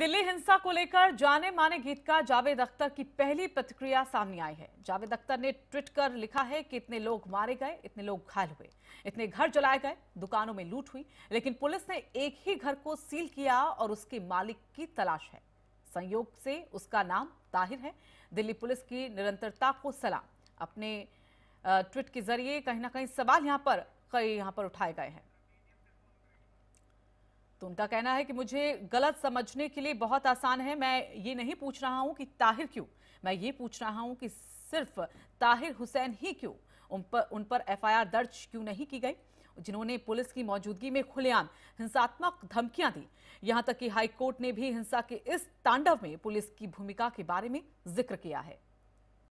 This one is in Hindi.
दिल्ली हिंसा को लेकर जाने माने गीतकार जावेद अख्तर की पहली प्रतिक्रिया सामने आई है जावेद अख्तर ने ट्वीट कर लिखा है कि इतने लोग मारे गए इतने लोग घायल हुए इतने घर जलाए गए दुकानों में लूट हुई लेकिन पुलिस ने एक ही घर को सील किया और उसके मालिक की तलाश है संयोग से उसका नाम ताहिर है दिल्ली पुलिस की निरंतरता को सलाम अपने ट्वीट के जरिए कहीं ना कहीं सवाल यहाँ पर कई यहाँ पर उठाए गए हैं तो उनका कहना है कि मुझे गलत समझने के लिए बहुत आसान है मैं ये नहीं पूछ रहा हूँ कि ताहिर क्यों मैं ये पूछ रहा हूँ कि सिर्फ ताहिर हुसैन ही क्यों उन पर उन पर एफआईआर दर्ज क्यों नहीं की गई जिन्होंने पुलिस की मौजूदगी में खुलेआम हिंसात्मक धमकियां दी यहां तक कि हाईकोर्ट ने भी हिंसा के इस तांडव में पुलिस की भूमिका के बारे में जिक्र किया है